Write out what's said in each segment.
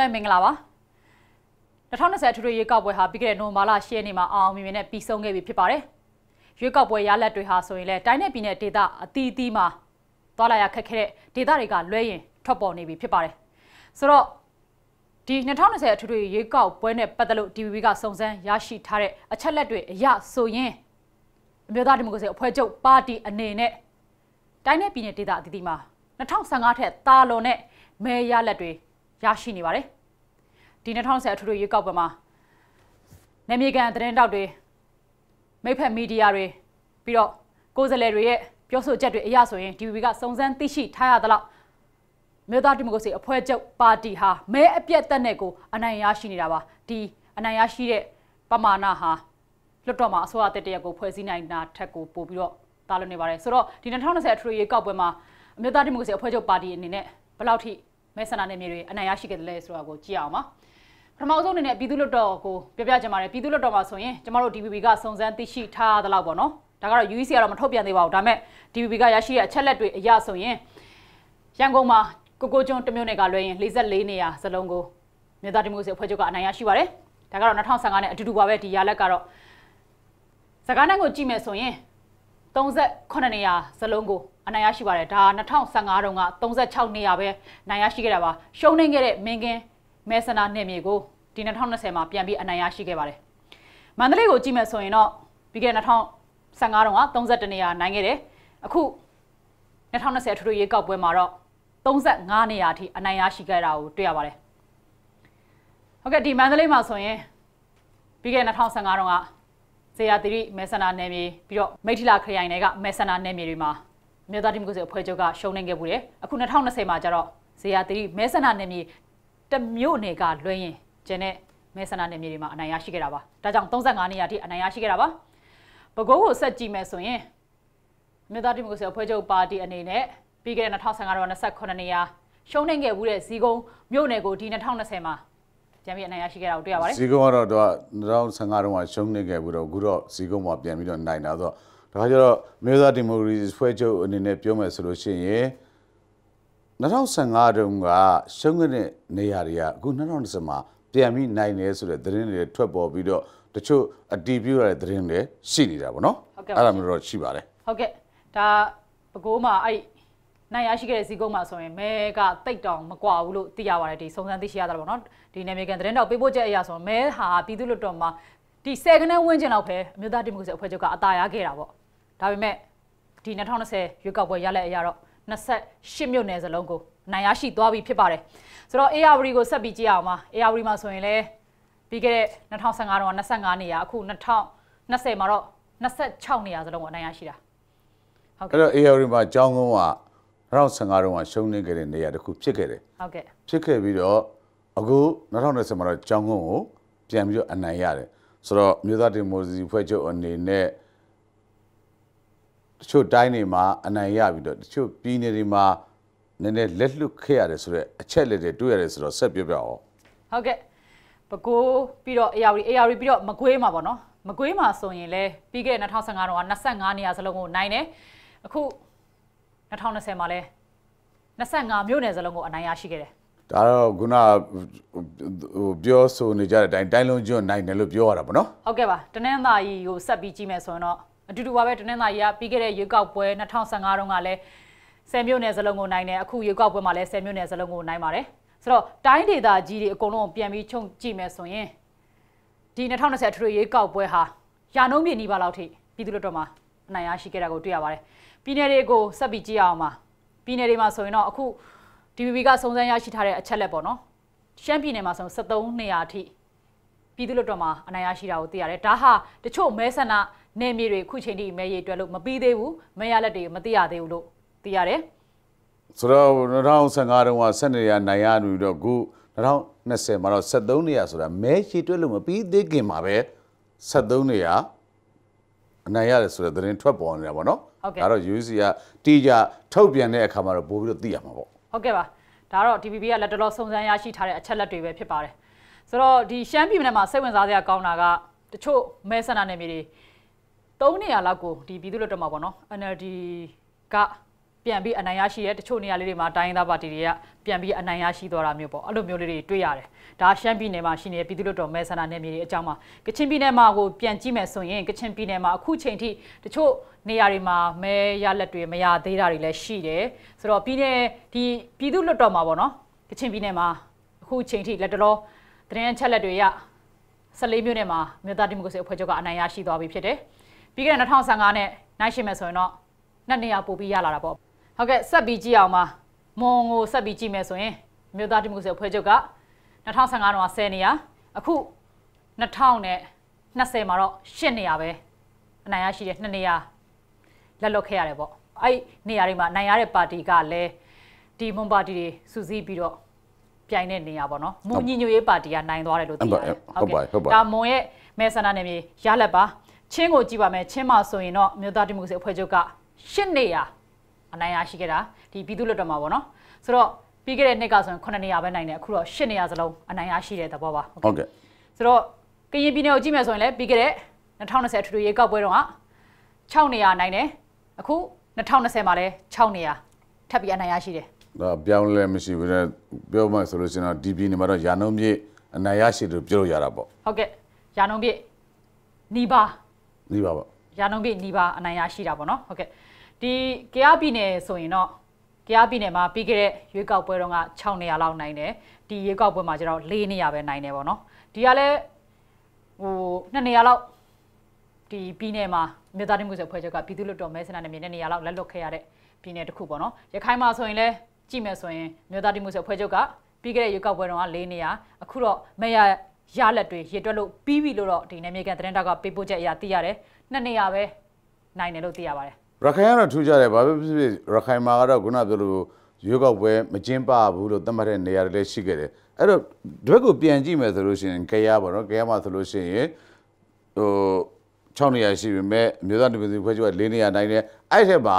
ပဲမင်္ဂလာပါ2020ထူထူရေကောက်ပွဲဟာပြီးခဲ့တဲ့နိုဝင်ဘာလ10ရက်နေ့မှာအောင်မြင်နဲ့ပြီးဆုံးခဲ့ပြီဖြစ်ပါတယ်ရွေးကောက်ပွဲရလဒ်တွေဟာဆိုရင်လည်းတိုင်းနဲ့ပြည်နယ်ဒေသအသီးသီးမှာသွာလာရခက်ခဲတဲ့ဒေသတွေကလွဲရင်ထွက်ပေါ်နေပြီဖြစ်ပါတယ်ဆိုတော့ဒီ2020အထူးထူရေကောက်ပွဲနဲ့ပတ်သက်လို့ TVB ကစုံစမ်းရရှိထားတဲ့အချက်လက်တွေအရဆိုရင်အမျိုးသားဒီမိုကရေစီအဖွဲ့ချုပ်ပါတီအနေနဲ့တိုင်းနဲ့ပြည်နယ်ဒေသအသီးသီးမှာ2015ထက်သာလွန်တဲ့မဲရလက်တွေရရှိနေပါတယ်။ဒီ2010အထွေထွေရွေးကောက်ပွဲမှာနေမြေကန်သတင်းတောက်တွေမိဖက်မီဒီယာတွေပြီးတော့ကိုယ်စားလှယ်တွေရဲ့ပြောဆိုချက်တွေအရဆိုရင် DVB ကစုံစမ်းသိရှိထားရသလောက်မြို့သားဒီမိုကရေစီအဖွဲ့ချုပ်ပါတီဟာမဲအပြတ်တက်နဲ့ကိုအနိုင်ရရှိနေတာပါဒီအနိုင်ရရှိတဲ့ပမာဏဟာလွတ်တော်မှာအစိုးရတက်တရက်ကိုဖွဲ့စည်းနိုင်တာထက်ကိုပိုပြီးတော့တားလွန်နေပါတယ်ဆိုတော့ဒီ2020အထွေထွေရေကောက်ပွဲမှာမြို့သားဒီမိုကရေစီအဖွဲ့ချုပ်ပါတီအနေနဲ့ဘယ်လောက်ထိမဲဆန္ဒနယ်မြေတွေအနိုင်ရရှိခဲ့တယ်လဲဆိုတာကိုကြည့်အောင်ပါပထမဆုံးအနေနဲ့ပြည်သူ့လွတ်တော်ကိုပြပြကြပါမယ်ပြည်သူ့လွတ်တော်မှာဆိုရင်ကျမတို့ DPP ကစုံစမ်းသိရှိထားသလောက်ပေါ့နော်ဒါကတော့ UEC ကတော့မထုတ်ပြန်သေးပါဘူးဒါပေမဲ့ DPP ကရရှိတဲ့အချက်လက်တွေအရဆိုရင်ရန်ကုန်မှာကိုကိုကျွန်းတမျိုးနယ်ကလွှဲရင်44နေရာစလုံးကိုမြေသားဒီမိုကရေစီအဖွဲ့ချုပ်ကအနိုင်ရရှိပါတယ်ဒါကတော့2015နဲ့အတူတူပါပဲဒီရလက်ကတော့စကားနိုင်ကိုကြည့်မယ်ဆိုရင်38နေရာစလုံးကိုအနိုင်ရရှိပါတယ်ဒါ2015တုန်းက36နေရာပဲနိုင်ရရှိခဲ့တာပါရှုံးနေခဲ့တဲ့မင်းကင်းမဲဆန္ဒနယ်မြေကိုဒီ2020မှာပြန်ပြီးအနိုင်ရရှိခဲ့ပါတယ်မန္တလေးကိုကြည့်မယ်ဆိုရင်တော့ပြီးခဲ့တဲ့2015တုန်းက32နေရာနိုင်ခဲ့တယ်အခု2020အထွေထွေရေကောက်ပွဲမှာတော့35နေရာအထိအနိုင်ရရှိခဲ့တာကိုတွေ့ရပါတယ်ဟုတ်ကဲ့ဒီမန္တလေးမှာဆိုရင်ပြီးခဲ့တဲ့2015တုန်းကဇေယျသီရိမဲဆန္ဒနယ်မြေပြီးတော့မိထီလာခရိုင်တွေကမဲဆန္ဒနယ်မြေတွေမှာမြေသားဒီမိုကရေစီအဖွဲ့ချုပ်ကရှုံးနိုင်ခဲ့ဘူးတယ်အခု2020မှာကျတော့ဇေယျသီရိမဲဆန္ဒနယ်မြေတမျိုးနယ်ကလွှဲရင်ကျန်တဲ့မဲဆန္ဒနယ်မြေတွေမှာအနိုင်ရရှိခဲ့တာပါဒါကြောင့်35နေရာတိအနိုင်ရရှိခဲ့တာပါပဲခူးကိုဆက်ကြည့်မယ်ဆိုရင်မြေသားဒီမိုကရေစီအဖွဲ့ချုပ်ပါတီအနေနဲ့ပြီးခဲ့တဲ့2015တော့28နေရာရှုံးနိုင်ခဲ့ဘူးတဲ့ဇီကုံမြို့နယ်ကိုဒီ2020မှာပြန်ပြီးအနိုင်ရရှိခဲ့တာကိုတွေ့ရပါတယ်ဇီကုံကတော့သူက2015တုန်းကရှုံးနေခဲ့ဘူးတော့အခုတော့ဇီကုံမှာပြန်ပြီးတော့နိုင်တာဆိုတော့ဒါကြတော့မျိုးသားဒီမိုကရေစီဖွဲ့ချုပ်အနေနဲ့ပြောမယ်ဆိုလို့ရှိရင်2015တုန်းကရှုံးခဲ့တဲ့နေရာတွေကအခု2020မှာပြန်ပြီးနိုင်နေဆိုတဲ့သတင်းတွေထွက်ပေါ်ပြီးတော့တချို့အတီးပြရတဲ့သတင်းတွေရှိနေတာပေါ့နော်အဲ့ဒါမျိုးတော့ရှိပါတယ်ဟုတ်ကဲ့ဒါပဲခူးမှာအဲ့နိုင်ရရှိခဲ့တဲ့ဇီကုန်းမှာဆိုရင်မဲကတိတ်တောင်မကွာဘူးလို့သိရပါတယ်ဒီစုံစမ်းသိရှိရတာပေါ့နော်ဒီနယ်မြေကန်သတင်းတော့ပေးပို့ချက်အရာဆိုရင်မဲဟာပြည်သူ့လွတ်တော်မှာဒီ10ခန်းဝန်းကျင်လောက်ပဲအမျိုးသားဒီမိုကရေစီအဖွဲ့ချုပ်ကအသာရခဲ့တာပေါ့ဒါပေမဲ့ဒီ2020ရွေးကောက်ပွဲရလဒ်အရတော့28မြို့နယ်စလုံးကိုနိုင်ရရှိသွားပြီဖြစ်ပါတယ်ဆိုတော့ ARV ကိုဆက်ပြီးကြည့်အောင်ပါ ARV မှာဆိုရင်လည်းပြီးခဲ့တဲ့2015တော့25နေရာအခု2020မှာတော့26နေရာစလုံးကိုနိုင်ရရှိတာဟုတ်ကဲ့အဲ့တော့ ARV မှာအကြောင်းကုန်းက2015တော့ရှုံးနေခဲ့တဲ့နေရာတစ်ခုဖြစ်ခဲ့တယ်ဟုတ်ကဲ့ဖြစ်ခဲ့ပြီးတော့အခု2020မှာတော့အကြောင်းကုန်းကိုပြန်ပြီးတော့အနိုင်ရတယ်ဆိုတော့မြို့သားဒီမိုစီဖွဲ့ချုပ်အနေနဲ့တချို့တိုင်းတွေမှာအနိုင်ရပြီးတော့တချို့ပြည်နယ်တွေမှာနည်းနည်းလက်လွတ်ခဲ့ရတယ်ဆိုတော့အချက်လက်တွေတွေ့ရတယ်ဆိုတော့ဆက်ပြောပြအောင်ဟုတ်ကဲ့ပဲခူးပြီးတော့အေယာရီအေယာရီပြီးတော့မကွေးမှာပေါ့နော် မကွေးမှာဆိုရင်လဲပြီးခဲ့တဲ့2015တော့25နေရာစလုံးကိုနိုင်တယ်အခု2020မှာလဲ25မြို့နယ်စလုံးကိုအနိုင်ရရှိခဲ့တယ်ဒါတော့ခုနဟိုပြောဆိုနေကြတဲ့အတိုင်းတိုင်းလုံးကျွန်းနိုင်တယ်လို့ပြောရတာပေါ့နော်ဟုတ်ကဲ့ပါတနင်္သာရီကိုဆက်ပြီးကြည့်မယ်ဆိုရင်တော့အတူတူပါပဲတနင်္လာရီကပြီးခဲ့တဲ့ရွေးကောက်ပွဲ2015တုန်းကလည်းဆယ်မြို့နယ်စလုံးကိုနိုင်တယ်အခုရွေးကောက်ပွဲမှာလည်းဆယ်မြို့နယ်စလုံးကိုနိုင်ပါတယ်ဆိုတော့တိုင်းဒေသကြီးတွေအကုန်လုံးပြန်ပြီးခြုံကြည့်မယ်ဆိုရင်ဒီ2020အထွေထွေရွေးကောက်ပွဲဟာရာနှုန်းပြည့်နီးပါးလောက်ထိပြည်သူ့လွှတ်တော်မှာအနိုင်ရရှိခဲ့တာကိုတွေ့ရပါတယ်ပြည်နယ်တွေကိုဆက်ပြီးကြည့်အောင်ပါပြည်နယ်တွေမှာဆိုရင်တော့အခု DPP ကစုံစမ်းရရှိထားတဲ့အချက်လက်ပေါ့နော်ရှမ်းပြည်နယ်မှာဆို73နေရာအထိပြည်သူ့လွှတ်တော်မှာအနိုင်ရရှိတာကိုသိရတယ်ဒါဟာတချို့မဲဆန္ဒနေမြေတွေခုချိန်ထိမဲရေတွက်လို့မပြီးသေးဘူးမဲရလက်တွေမသိရသေးဘူးလို့သိရတယ်ဆိုတော့2015တုန်းက7နေရာနိုင်ရနေတော့ခု2020မှာတော့73နေရာဆိုတာမဲရေတွက်လို့မပြီးသေးခင်မှာပဲ73နေရာအနိုင်ရတယ်ဆိုတဲ့သတင်းထွက်ပေါ်နေတာပေါ့နော်ဒါတော့ UC ကတီးကြထုတ်ပြန်တဲ့အခါမှာတော့ပို့ပြီးတော့သိရမှာပေါ့ဟုတ်ကဲ့ပါဒါတော့ TPP ကလက်တလောစုံစမ်းရရှိထားတဲ့အချက်လက်တွေပဲဖြစ်ပါတယ်ဆိုတော့ဒီရှမ်းပြည်နယ်မှာစိတ်ဝင်စားစရာကောင်းတာကတချို့မဲဆန္ဒနယ်မြေတွေ၃နေရာလောက်ကိုဒီပြည်သူ့လွှတ်တော်မှာပေါ့နော် NLD ကပြန်ပြီးအနိုင်ရရှိရဲတချို့နေရာလေးတွေမှာတိုင်းသားပါတီတွေကပြန်ပြီးအနိုင်ရရှိသွားတာမျိုးပေါ့အဲ့လိုမျိုးလေးတွေတွေ့ရတယ်ဒါရှမ်းပြည်နယ်မှာရှိနေတဲ့ပြည်သူ့လွှတ်တော်မဲဆန္ဒနယ်မြေတွေအကြောင်းမှာကချင်ပြည်နယ်မှာကိုပြန်ကြည့်မယ်ဆိုရင်ကချင်ပြည်နယ်မှာအခုချိန်ထိတချို့နေရာတွေမှာမဲရလက်တွေမရသေးတာတွေလည်းရှိတယ်ဆိုတော့ပြည်နယ်ဒီပြည်သူ့လွှတ်တော်မှာပေါ့နော်ကချင်ပြည်နယ်မှာအခုချိန်ထိလက်တလောသတင်းအချက်လက်တွေရ14မြို့နယ်မှာမြို့သားဒီမိုကရေစီအဖွဲ့ချုပ်ကအနိုင်ရရှိသွားပြီဖြစ်တယ်။ပြီးခဲ့တဲ့2015နဲ့နိုင်ရှင်မယ်ဆိုရင်တော့နှစ်နေရာပို့ပြီးရလာတာပေါ့ဟုတ်ကဲ့ဆက်ပြီးကြည့်အောင်ပါမွန်ကိုဆက်ပြီးကြည့်မယ်ဆိုရင်မြို့သားဒီမိုကရေစီအဖွဲ့ချုပ်က2015တော့10နေရာအခု2020မှာတော့10နေရာပဲအနိုင်ရရှိတဲ့2နေရာလက်လွတ်ခဲ့ရတယ်ပေါ့အဲ့နေရာတွေမှာနိုင်ရတဲ့ပါတီကလည်းဒီမွန်ပါတီတွေစုစည်းပြီးတော့ပြိုင်တဲ့နေရာပေါ့နော်မွန်ညီညွတ်ရေးပါတီကနိုင်သွားတယ်လို့သိရတယ်ဟုတ်ပါဟုတ်ပါဒါမွန်ရဲ့မဲဆန္ဒနယ်မြေရလက်ပါချင်းကိုကြည့်ပါမယ်ချင်းမှာဆိုရင်တော့မြို့သားဒီမိုကရေစီအဖွဲ့ချုပ်က၈နေရာအနိုင်ရရှိခဲ့တာဒီပြည်သူ့လွတ်တော်မှာပေါ့နော်ဆိုတော့ပြီးခဲ့တဲ့နှစ်ကဆိုရင်9နေရာပဲနိုင်တယ်အခုတော့8နေရာစလုံးအနိုင်ရရှိတဲ့သဘောပါဟုတ်ကဲ့ဆိုတော့ကရင်ပြည်နယ်ကိုကြည့်မယ်ဆိုရင်လည်းပြီးခဲ့တဲ့2020အထွေထွေရေကောက်ပွဲတော့6နေရာနိုင်တယ်အခု2020မှာလည်း6နေရာထပ်ပြီးအနိုင်ရရှိတယ်ဒါပြောင်းလဲမရှိဘူးတဲ့ပြောမှဆိုလို့ရှိရင်တော့ဒီပြည်နယ်မှာတော့ရာနှုန်းပြည့်အနိုင်ရရှိတယ်ပြောလို့ရတာပေါ့ဟုတ်ကဲ့ရာနှုန်းပြည့်နီးပါးနီးပါပါရာနှုန်းပြည့်နီးပါအနိုင်ရရှိတာပေါ့နော်ဟုတ်ကဲ့ဒီကရပြည်နယ်ဆိုရင်တော့ကရပြည်နယ်မှာပြီးခဲ့တဲ့ရွေးကောက်ပွဲတော့က600လောက်နိုင်တယ်ဒီရွေးကောက်ပွဲမှာကျတော့400ပဲနိုင်တယ်ပေါ့နော်ဒီကလည်းဟို200လောက်ဒီပြည်နယ်မှာမြေသားတိမှုဆိုဖွဲ့ချက်ကပြည်သူ့လွတ်တော်မဲဆန္ဒနယ်မြေနဲ့နေရာလောက်လက်လွတ်ခဲ့ရတဲ့ပြည်နယ်တစ်ခုပေါ့နော်ရခိုင်မှာဆိုရင်လည်းကြည့်မယ်ဆိုရင်မြေသားတိမှုဆိုဖွဲ့ချုပ်ကပြီးခဲ့တဲ့ရွေးကောက်ပွဲတုန်းက၄နေရာအခုတော့မရရလက်တွေရေတွက်လို့ပြီးပြီလို့တော့ဒီနယ်မြေကန်သတင်းတောက်ကပေးပို့ချက်အရာသိရတယ်နှစ်နေရပဲနိုင်တယ်လို့သိရပါတယ်ရခိုင်ကတော့ထူးခြားတယ်ဘာဖြစ်ဖြစ်ရခိုင်မှာကတော့ခုနပြောလို့ရွေးကောက်ပွဲမကျင်းပဘူးလို့သတ်မှတ်တဲ့နေရာတွေလည်းရှိခဲ့တယ်အဲ့တော့တွက်ကိုပြန်ကြည့်မယ်ဆိုလို့ရှိရင်ကြရပါတော့ကြရမှာဆိုလို့ရှိရင်ဟို6နေရာရှိပြီမဲ့အမျိုးသားဒီမိုကရေစီဖွဲ့ချုပ်က4နေရာနိုင်တယ်အဲ့ထက်ပါ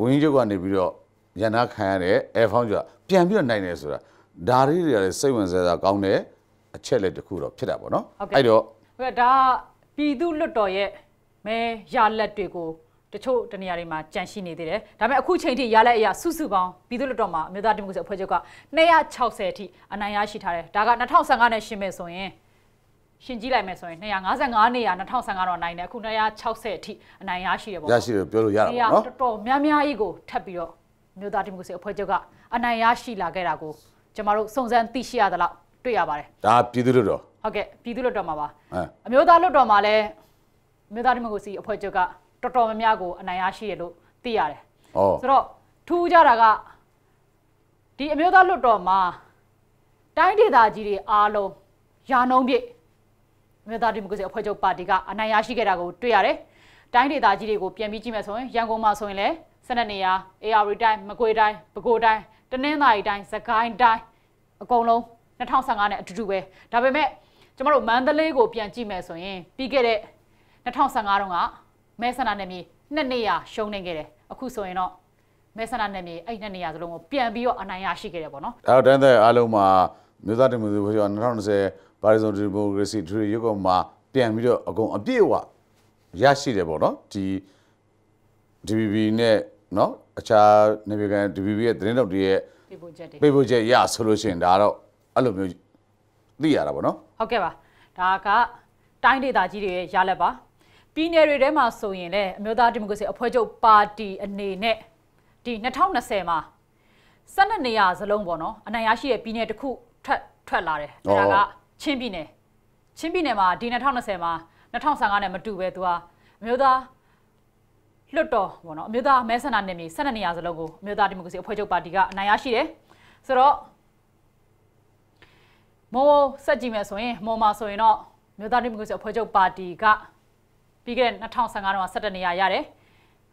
ဝင်းချုပ်ကနေပြီးတော့ရန်နာခံရတဲ့အဲဖောင်းကျပြန်ပြီးတော့နိုင်တယ်ဆိုတာဒါလေးတွေကလည်းစိတ်ဝင်စားစရာကောင်းတယ်အချက်လက်တစ်ခုတော့ဖြစ်တာပေါ့နော်အဲ့တော့ဒါပြည်သူလွတ်တော်ရဲ့မဲရလက်တွေကိုတချို့တနေရာတွေမှာကြန့်ရှိနေသေးတယ်ဒါပေမဲ့အခုချိန်ထိရလက် အရာစုစုပေါင်းပြည်သူလွတ်တော်မှာအမျိုးသားဒီမိုကရေစီအဖွဲ့ချုပ်က260အထိအနိုင်ရရှိထားတယ်ဒါက2015နဲ့ရှင်းမယ်ဆိုရင်ရှင်ကြည့်လိုက်မယ်ဆိုရင်255နေရာ2015တော့နိုင်တယ်အခု260အထိအနိုင်ရရှိရပေါ့ရရှိတယ်ပြောလို့ရတာပေါ့နော်တော်တော်များများကြီးကိုထပ်ပြီးတော့မြို့သားဒီမိုကရေစီအဖွဲ့ချုပ်ကအနိုင်ရရှိလာခဲ့တာကိုကျွန်တော်တို့စုံစမ်းသိရှိရသလောက်တွေ့ရပါတယ်ဒါပြည်သူ့လွှတ်တော်ဟုတ်ကဲ့ပြည်သူ့လွှတ်တော်မှာပါအမျိုးသားလွှတ်တော်မှာလည်းအမျိုးသားဒီမိုကရေစီအဖွဲ့ချုပ်ကတော်တော်များများကိုအနိုင်ရရှိရလို့သိရတယ်ဩဆိုတော့ထူးခြားတာကဒီအမျိုးသားလွှတ်တော်မှာ တိုင်းဒေသကြီးတွေအားလုံးယာနှုံးပြည့်မြေသားဒီမိုကရေစီအဖွဲ့ချုပ်ပါတီကအနိုင်ရရှိခဲ့တာကိုတွေ့ရတယ်။တိုင်းဒေသကြီးတွေကိုပြန်ပြီးကြည့်မယ်ဆိုရင်ရန်ကုန်မှာဆိုရင်လည်း12နေရာ AR တိုင်းမကွေတိုင်းပဲခူးတိုင်းတနင်္သာရီတိုင်းစကိုင်းတိုင်းအကုန်လုံး2015နဲ့အတူတူပဲဒါပေမဲ့ကျမတို့မန္တလေးကိုပြန်ကြည့်မယ်ဆိုရင်ပြီးခဲ့တဲ့2015တုန်းကမဲဆန္ဒနယ်မြေနှစ်နေရရှုံးနေခဲ့တယ်အခုဆိုရင်တော့မဲဆန္ဒနယ်မြေအဲ့နှစ်နေရစလုံးကိုပြန်ပြီးတော့အနိုင်ရရှိခဲ့တယ်ပေါ့နော်အဲ့တော့တန်းတဲ့အားလုံးမှာမြို့သားတင်မှုဆိုပြော2020ပါရီဇွန်ဒီမိုကရေစီဒရီရုပ်ကောင်မှာပြန်ပြီးတော့အကုန်အပြည့်အဝရရှိတယ်ပေါ့နော်ဒီ DBB နဲ့နော်အခြားနေပြည်တော် DBB ရဲ့သတင်းတော်တွေရဲ့ပေးပို့ချက်တွေပေးပို့ချက်ရဆိုလို့ရှိရင်ဒါတော့အဲ့လိုမျိုးသိရတာပေါ့နော်ဟုတ်ကဲ့ပါဒါကတိုင်းဒေသကြီးတွေရဲ့ရလက်ပါပြည်နယ်တွေထဲမှာဆိုရင်လည်းအမျိုးသားဒီမိုကရေစီအဖွဲ့ချုပ်ပါတီအနေနဲ့ဒီ2020မှာ12နေရာစလုံးပေါ့နော်အနိုင်ရရှိတဲ့ပြည်နယ်တစ်ခုထွက်ထွက်လာတယ်ဒါကချင်းပြည်နယ်ချင်းပြည်နယ်မှာဒီ2020မှာ2015နဲ့မတူပဲသူကအမျိုးသားလွတ်တော်ပေါ့နော်အမျိုးသားမဲဆန္ဒနယ်မြေ12နေရာစလုံးကိုအမျိုးသားဒီမိုကရေစီအဖွဲ့ချုပ်ပါတီကအနိုင်ရရှိတယ်ဆိုတော့မော်ဆက်ကြည့်မယ်ဆိုရင်မော်မှာဆိုရင်တော့မြို့သားဒီမိုကရေစီအဖွဲ့ချုပ်ပါတီကပြီးခဲ့တဲ့2015တော့17နေရာရတယ်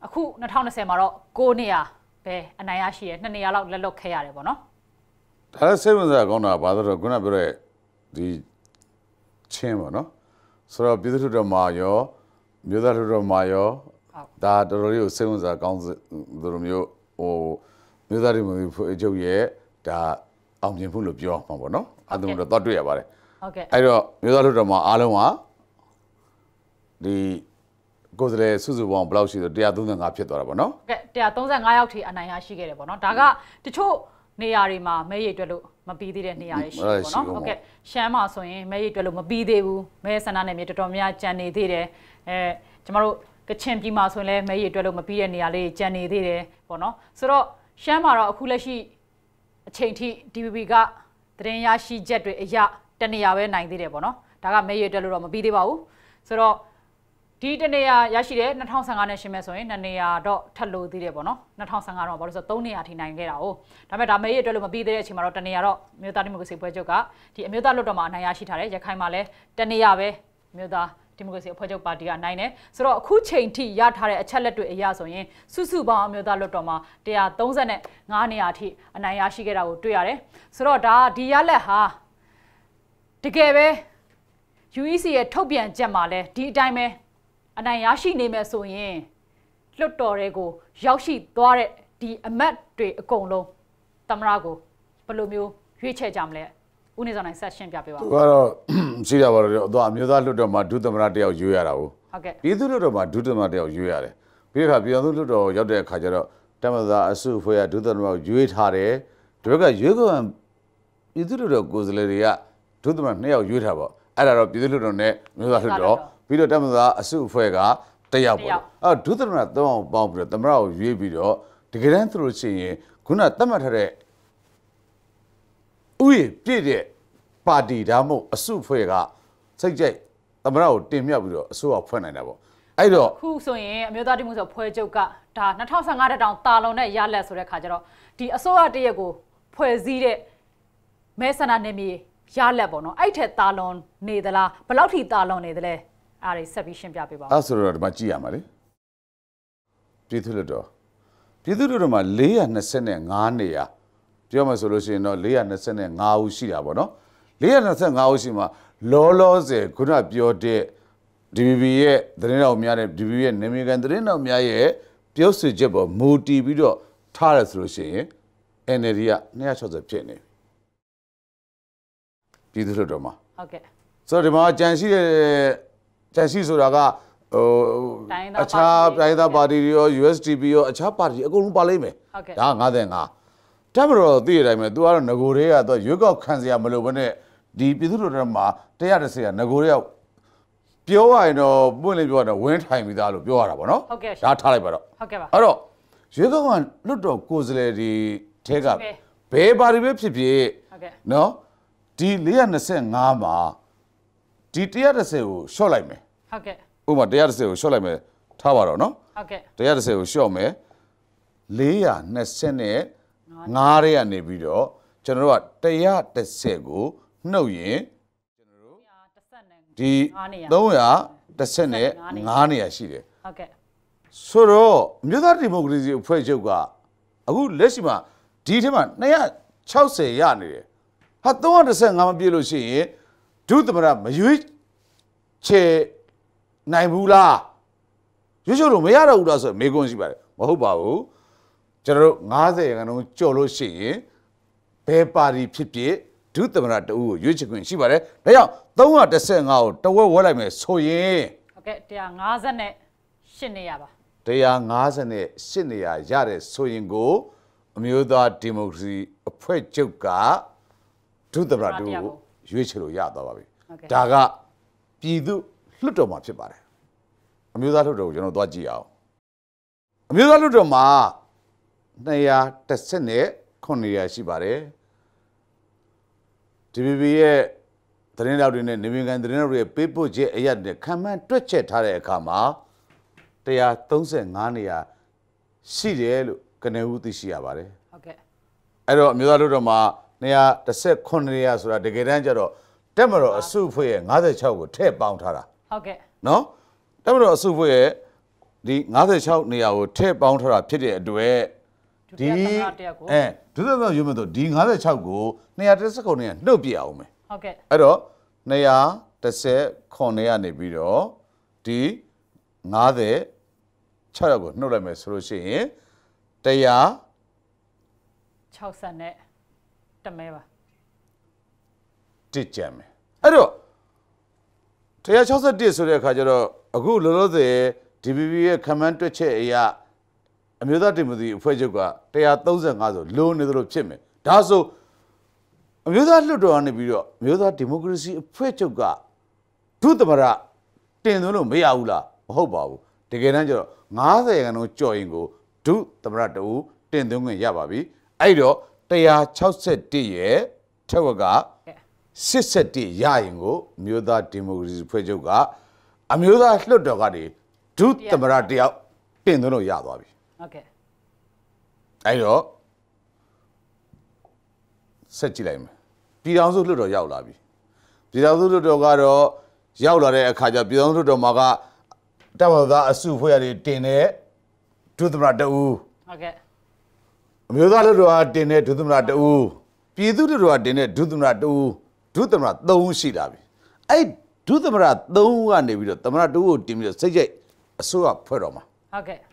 အခု2020မှာတော့9နေရာပဲအနိုင်ရရှိရ2နေရာလောက်လက်လွတ်ခဲ့ရတယ်ပေါ့နော်ဒါစိတ်ဝင်စားကောင်းတာဘာလို့တော့ခုနပြောတဲ့ဒီချင်းပေါ့နော်ဆိုတော့ပြည်သူ့တော်မှာရောမြို့သားတော်မှာရောဒါတော်တော်လေးကိုစိတ်ဝင်စားကောင်းသလိုမျိုးဟိုမြို့သားတွေမျိုးဖွဲ့ချုပ်ရဲ့ဒါအောင်မြင်ဖို့လို့ပြောအောင်ပါပေါ့နော်အဲ့ဒါတော့တော့တွေ့ရပါတယ်ဟုတ်ကဲ့အဲ့တော့မျိုးသားလွှတ်တော်မှာအားလုံးကဒီကိုယ်စားလှယ်စုစုပေါင်းဘယ်လောက်ရှိလဲ135ဖြစ်သွားတာပေါ့နော်ဟုတ်ကဲ့135ယောက်ထိအနိုင်ရရှိခဲ့တယ်ပေါ့နော်ဒါကတချို့နေရာတွေမှာမဲရိတ်တွက်လို့မပြီးသေးတဲ့နေရာတွေရှိတယ်ပေါ့နော်ဟုတ်ကဲ့ရှမ်းမှာဆိုရင်မဲရိတ်တွက်လို့မပြီးသေးဘူးမဲဆန္ဒနယ်မြေတော်တော်များကြံနေသေးတယ်အဲကျမတို့ကချင်ပြည်မှာဆိုရင်လည်းမဲရိတ်တွက်လို့မပြီးတဲ့နေရာလေးကြံနေသေးတယ်ပေါ့နော်ဆိုတော့ရှမ်းမှာတော့အခုလက်ရှိအချိန်ထိ DPP ကသတင်းရရှိချက်တွေအရတနေရာပဲနိုင်သေးတယ်ပေါ့နော်ဒါကမဲရွတက်လို့တော့မပြီးသေးပါဘူးဆိုတော့ဒီတနေရာရရှိတယ်2015နဲ့ရှင်မဲ့ဆိုရင်နှစ်နေရာတော့ထပ်လို့သေးတယ်ပေါ့နော်2015တော့ဘာလို့ဆိုတော့3နေရာထိနိုင်ခဲ့တာ哦ဒါပေမဲ့ဒါမဲရွအတွက်လို့မပြီးသေးတဲ့အချိန်မှာတော့တနေရာတော့မြို့သားဒီမိုကရေစီပွဲချုပ်ကဒီအမျိုးသားလွတ်တော်မှာအနိုင်ရရှိထားတယ်ရခိုင်မှာလည်းတနေရာပဲမြို့သားဒီမိုကရေစီအဖွဲ့ချုပ်ပါတီကနိုင်တယ်ဆိုတော့အခုချိန်ထိရထားတဲ့အချက်လက်တွေအရဆိုရင်စုစုပေါင်းအမျိုးသားလွှတ်တော်မှာ135နေရာထိအနိုင်ရရှိခဲ့တာကိုတွေ့ရတယ်ဆိုတော့ဒါဒီရလက်ဟာတကယ်ပဲ UEC ရဲ့ထုတ်ပြန်ချက်မှာလဲဒီအတိုင်းပဲအနိုင်ရရှိနေမယ်ဆိုရင်လွှတ်တော်တွေကိုရောက်ရှိသွားတဲ့ဒီအမတ်တွေအကုန်လုံးသမရကိုဘယ်လိုမျိုးရွေးချယ်ကြမလဲဦးနေဆောင်နိုင်ဆက်ရှင်းပြပေးပါဦးသူကတော့ရှိတာပါတော့သူအမျိုးသားလွှတ်တော်မှာဒုသမရတယောက်ရွေးရတာကိုဟုတ်ကဲ့ပြည်သူ့လွှတ်တော်မှာဒုသမရတယောက်ရွေးရတယ်ပြီးတဲ့အခါပြည်သူ့လွှတ်တော်ရောက်တဲ့အခါကျတော့တမသာအစုဖွဲ့ကဒုသမရရွေးထားတယ်ဒီဘက်ကရွေးကောပြည်သူ့လွှတ်တော်ကိုယ်စားလှယ်တွေကဒုသမရနှစ်ယောက်ရွေးထားပေါ့အဲ့ဒါတော့ပြည်သူ့လွှတ်တော်နဲ့မျိုးသားလွှတ်တော်ပြီးတော့တမသာအစုအဖွဲ့ကတယောက်ပေါ့အဲ့ဒုသမရသုံးအောင်ပေါင်းပြီးတော့သမရကိုရွေးပြီးတော့တကယ်တမ်းသူတို့ရှိရင်ခုနသတ်မှတ်ထားတဲ့ဥယျာဉ်ပြည့်တဲ့ပါတီဒါမှမဟုတ်အစုဖွဲ့ကစိတ်ကြိုက်သမရကိုတင်မြှောက်ပြီးတော့အစိုးရဖွဲ့နိုင်တာပေါ့အဲ့တော့ခုဆိုရင်အမျိုးသားတိမှုဆိုဖွဲ့ချုပ်ကဒါ2015တက်တောင်တာလုံနဲ့ရလက်ဆိုတဲ့ခါကျတော့ဒီအစိုးရတရက်ကိုဖွဲ့စည်းတဲ့မဲဆန္ဒနယ်မြေရလက်ပေါ့နော်အဲ့ထက်တာလုံနေသလားဘယ်လောက်ထိတာလုံနေသလဲအားတွေဆက်ပြီးရှင်းပြပေးပါဦးအဲ့ဆိုတော့ဒီမှာကြည့်ရမှာလေပြည်သူ့လွှတ်တော်ပြည်သူ့လွှတ်တော်မှာ425နေရာပြောမှဆိုလို့ရှိရင်တော့425ဦးရှိတာပေါ့နော်425ဦးရှိမှာလောလောဆယ်ခုနပြောတဲ့ DBB ရဲ့သတင်းတော်များတဲ့ DBB ရဲ့နေမီကန်သတင်းတော်များရဲ့ပြောဆိုချက်ပေါ်မူတည်ပြီးတော့ထားရဆိုလို့ရှိရင် NLD က260ဖြစ်နေပြည်သူ့လွှတ်တော်မှာဟုတ်ကဲ့ဆိုတော့ဒီမှာကြံရှိတဲ့ကြံရှိဆိုတာကဟိုအခြားတိုင်းသားပါတီတွေရော USDP ရောအခြားပါတီအကုန်လုံးပါလိမ့်မယ်ဟုတ်ကဲ့ဒါ95တပ်မတော်သိရတိုင်းပဲသူကတော့ငကိုတွေကသူရွေးကောက်ခံစရာမလိုဘဲနဲ့ဒီပြည်သူ့တော်တော်မှာ130ရာငကိုတွေကပြောရရင်တော့ပွင့်လေးပြောတော့ဝင်းထိုင်ပြီးသားလို့ပြောရတာပေါ့နော်ဟုတ်ကဲ့ဒါထားလိုက်ပါတော့ဟုတ်ကဲ့ပါအဲ့တော့ရွေးကောက်ကလွတ်တော်ကိုယ်စားလှယ်ဒီထဲကဘယ်ပါတီပဲဖြစ်ဖြစ်ဟုတ်ကဲ့နော်ဒီ425မှာဒီ130ကိုရှော့လိုက်မယ်ဟုတ်ကဲ့ဥပမာ130ကိုရှော့လိုက်မယ်ထားပါတော့နော်ဟုတ်ကဲ့130ကိုရှော့မယ်420နဲ့ငါးတွေကနေပြီးတော့ကျွန်တော်တို့က130ကိုနှုတ်ရင်ကျွန်တော်တို့ဒီ330နဲ့9နေရာရှိတယ်ဟုတ်ကဲ့ဆိုတော့မြို့သားဒီမိုကရေစီအဖွဲ့ချုပ်ကအခုလက်ရှိမှာဒီထဲမှာ260ရနေတယ်ဟာ335မပြည့်လို့ရှိရင်ဒုသမရမရွေးချေနိုင်ဘူးလားရွှေ့လို့မရတော့ဘူးလားဆိုတော့မေးခွန်းရှိပါတယ်မဟုတ်ပါဘူးကျွန်တော်တို့90ရာခိုင်နှုန်းကျော်လို့ရှိရင်ဘယ်ပါတီဖြစ်ဖြစ်ဒုသမရတအူးကိုရွေးချယ်ခွင့်ရှိပါတယ်။ဒါကြောင့်315ကိုတဝက်ဝက်လိုက်မယ်ဆိုရင်ဟုတ်ကဲ့150နဲ့8နေရပါ150နဲ့8နေရရတဲ့ဆိုရင်ကို အမျိုးသားဒီမိုကရေစီ အဖွဲ့ချုပ်ကဒုသမရတအူးကိုရွေးချယ်လို့ရသွားပါပြီ။ဒါကပြည်သူလွှတ်တော်မှာဖြစ်ပါတယ်။အမျိုးသားလွှတ်တော်ကိုကျွန်တော်သွားကြည့်အောင်။အမျိုးသားလွှတ်တော်မှာ210နဲ့9နေရာရှိပါတယ် DBB ရဲ့သတင်းတော်တွေနဲ့နေဝင်ကန်သတင်းတော်တွေပေးပို့ချက်အရတဲ့ခံမှန်းတွက်ချက်ထားတဲ့အခါမှာ135နေရာရှိတယ်လို့ကနေဦးသိရှိရပါတယ်ဟုတ်ကဲ့အဲ့တော့အမျိုးသားလူတော်မှာ139နေရာဆိုတာတကယ်တမ်းကျတော့တက်မတော်အစုဖွဲ့ရဲ့56ကိုထည့်ပေါင်းထားတာဟုတ်ကဲ့နော်တက်မတော်အစုဖွဲ့ရဲ့ဒီ56နေရာကိုထည့်ပေါင်းထားတာဖြစ်တဲ့အတွက်ဒီအဲဒုတိယမြောက်ရွေးမယ်ဆိုဒီ56ကို219နဲ့နှုတ်ပြအောင်မယ်ဟုတ်ကဲ့အဲ့တော့219ကနေပြီးတော့ဒီ56ရောက်ကိုနှုတ်လိုက်မယ်ဆိုလို့ရှိရင်160နဲ့တမဲပါတစ်ကြံမယ်အဲ့တော့161ဆိုတဲ့အခါကျတော့အခုလောလောဆယ် DBB ရဲ့ခမန်းတွက်ချက်အရာအမျိုးသားဒီမိုကရေစီအဖွဲ့ချုပ်က135ဆိုလိုနေသလိုဖြစ်မယ်ဒါဆိုအမျိုးသားလွှတ်တော်ကနေပြီးတော့အမျိုးသားဒီမိုကရေစီအဖွဲ့ချုပ်ကဒုသမရတင်သွင်းလို့မရဘူးလားမဟုတ်ပါဘူးတကယ်တမ်းကျတော့90ခန်းလုံးကြော်ရင်ကိုဒုသမရတူတင်သွင်းခွင့်ရပါပြီအဲ့တော့161ရဲ့ထက်ဝက်က61ရရင်ကိုအမျိုးသားဒီမိုကရေစီဖွဲ့ချုပ်ကအမျိုးသားလွှတ်တော်ကနေဒုသမရတယောက်တင်သွင်းလို့ရသွားပြီဟုတ်ကဲ့အဲ့တော့ဆက်ကြည့်လိုက်မယ်ပြည်တော်စုလွှတ်တော်ရောက်လာပြီပြည်တော်စုလွှတ်တော်ကတော့ရောက်လာတဲ့အခါကျပြည်တော်စုလွှတ်တော်မှာကတပ်မတော်သားအစုဖွဲ့ရတွေတင်တဲ့ဒုသမရတအူဟုတ်ကဲ့အမျိုးသားလွှတ်တော်ကတင်တဲ့ဒုသမရတအူပြည်သူ့လွှတ်တော်ကတင်တဲ့ဒုသမရတအူဒုသမရ3ရှိလာပြီအဲ့ဒုသမရ3ကနေပြီးတော့သမရ2ကိုတင်ပြီးတော့စိတ်ကြိုက်အစိုးရဖွဲ့တော်မှာဟုတ်ကဲ့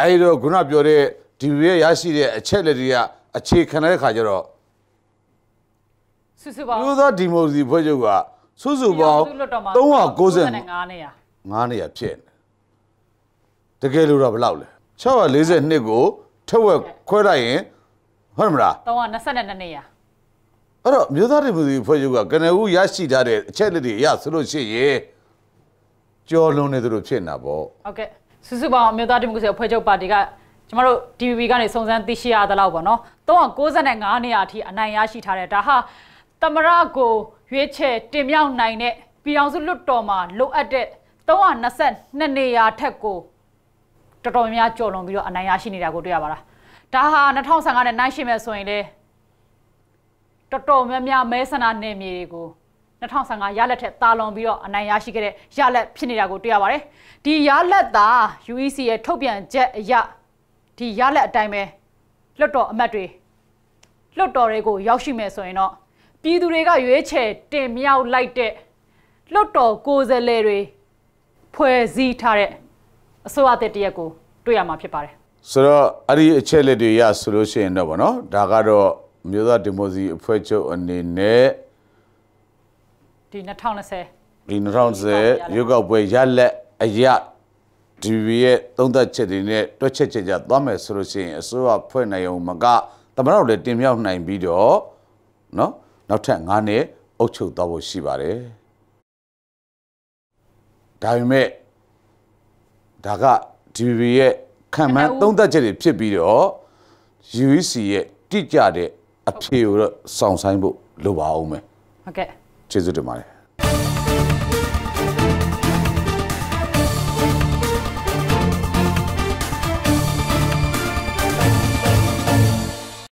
အဲဒီတော့ခုနပြောတဲ့ဒီရဲ့ရရှိတဲ့အချက်လက်တွေကအခြေခံတဲ့ခါကျတော့စုစုပေါင်းလူသောဒီမိုကရေစီဖွဲ့ချုပ်ကစုစုပေါင်း395နေရာ9နေရာဖြစ်နေတကယ်လို့တော့ဘယ်လောက်လဲ642ကိုထက်ဝက်ခွဲလိုက်ရင်ဟုတ်မလား322နေရာအဲ့တော့မြို့သားတွေမျိုးစီဖွဲ့ချုပ်ကကနဦးရရှိထားတဲ့အချက်လက်တွေအရဆိုလို့ရှိရင်ကြော်လွန်နေသလိုဖြစ်နေတာပေါ့ဟုတ်ကဲ့စုစုပေါင်းအမျိုးသားဒီမိုကရေစီအဖွဲ့ချုပ်ပါတီကကျမတို့ DVB ကနေစုံစမ်းသိရှိရသလောက်ပေါ့နော်395နေရာအထိအနိုင်ရရှိထားတယ်ဒါဟာသမရကိုရွေးချယ်တင်မြောက်နိုင်တဲ့ပြည်အောင်စုလွတ်တော်မှာလိုအပ်တဲ့322နေရာထက်ကိုတော်တော်များကြော်လွန်ပြီးတော့အနိုင်ရရှိနေတာကိုတွေ့ရပါလားဒါဟာ2015နဲ့နိုင်ရှိမဲ့ဆိုရင်လေတော်တော်များများမဲဆန္ဒနယ်မြေတွေကို2015ရလက်ထက်တာလွန်ပြီးတော့အနိုင်ရရှိခဲ့တဲ့ရလက်ဖြစ်နေတာကိုတွေ့ရပါတယ်။ဒီရလက်သာ UEC ရဲ့ထုတ်ပြန်ချက်အရဒီရလက်အတိုင်းပဲလွတ်တော်အမတ်တွေလွတ်တော်တွေကိုရောက်ရှိမယ်ဆိုရင်တော့ပြည်သူတွေကရွေးချယ်တင်မြှောက်လိုက်တဲ့လွတ်တော်ကိုယ်စားလှယ်တွေဖွဲ့စည်းထားတဲ့အစိုးရတက်တရက်ကိုတွေ့ရမှာဖြစ်ပါတယ်။ဆိုတော့အဲ့ဒီအချက်လက်တွေရဆိုလို့ရှိရင်တော့ဗောနော်ဒါကတော့မြို့သားဒီမိုစီအဖွဲ့ချုပ်အနေနဲ့ဒီ2020ဒီ2020ရုပ်ောက်ပွဲရလက်အရဒီရဲ့သုံးသက်ချက်တွေနဲ့တွက်ချက်ချက်ကြသွားမယ်ဆိုလို့ရှိရင်အစိုးရဖွဲ့နိုင်အောင်မကသမရတို့လည်းတင်မြောက်နိုင်ပြီးတော့เนาะနောက်ထပ်9နှစ်အုပ်ချုပ်သွားဖို့ရှိပါတယ်ဒါပေမဲ့ဒါကဒီရဲ့ခံမှန်းသုံးသက်ချက်တွေဖြစ်ပြီးတော့ UEC ရဲ့တိကျတဲ့အဖြေကိုတော့စောင့်ဆိုင်ဖို့လိုပါအောင်မယ်ဟုတ်ကဲ့ကျေးဇူးတင်ပါတယ်